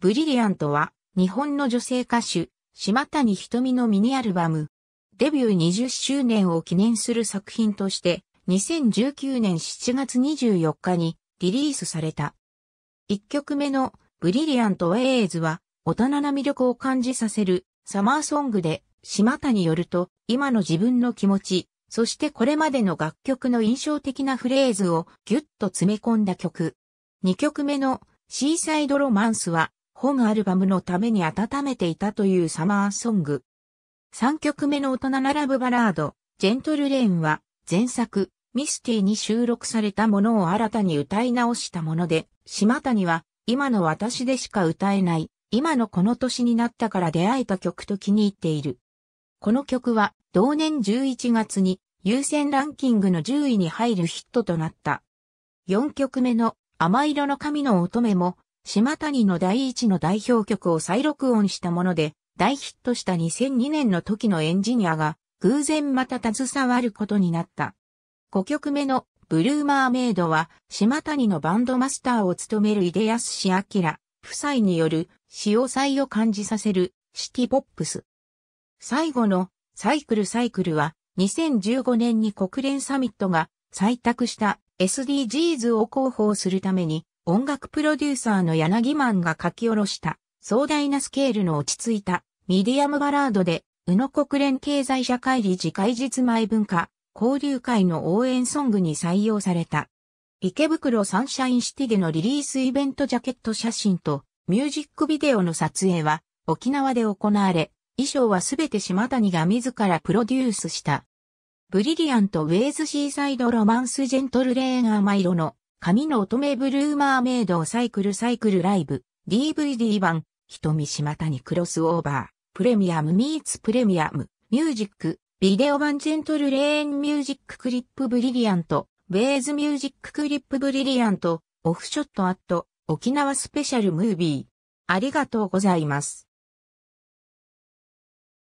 ブリリアントは、日本の女性歌手、島谷瞳のミニアルバム、デビュー20周年を記念する作品として、2019年7月24日にリリースされた。1曲目のブリリアント・ウェイズは、大人な魅力を感じさせるサマーソングで、島谷よると、今の自分の気持ち、そしてこれまでの楽曲の印象的なフレーズをギュッと詰め込んだ曲。2曲目のシーサイドロマンスは本アルバムのために温めていたというサマーソング。3曲目の大人なラブバラード、ジェントルレーンは、前作、ミスティに収録されたものを新たに歌い直したもので、島谷は、今の私でしか歌えない、今のこの年になったから出会えた曲と気に入っている。この曲は、同年11月に、優先ランキングの10位に入るヒットとなった。4曲目の、甘色の髪の乙女も、島谷の第一の代表曲を再録音したもので、大ヒットした2002年の時のエンジニアが、偶然また携わることになった。5曲目のブルーマーメイドは、島谷のバンドマスターを務める井出康史明、夫妻による、使用祭を感じさせる、シティポップス。最後の、サイクルサイクルは、2015年に国連サミットが採択した SDGs を広報するために音楽プロデューサーの柳マンが書き下ろした壮大なスケールの落ち着いたミディアムバラードで、宇野国連経済社会理事会実前文化交流会の応援ソングに採用された。池袋サンシャインシティでのリリースイベントジャケット写真とミュージックビデオの撮影は沖縄で行われ、衣装はすべて島谷が自らプロデュースした。ブリリアントウェイズシーサイドロマンスジェントルレーンイ色の神の乙女ブルーマーメイドサイクルサイクルライブ、DVD 版、瞳島谷クロスオーバー、プレミアムミーツプレミアム、ミュージック、ビデオ版ジェントルレーンミュージッククリップブリリアント、ウェズミュージッククリップブリリアント、オフショットアット、沖縄スペシャルムービー。ありがとうございます。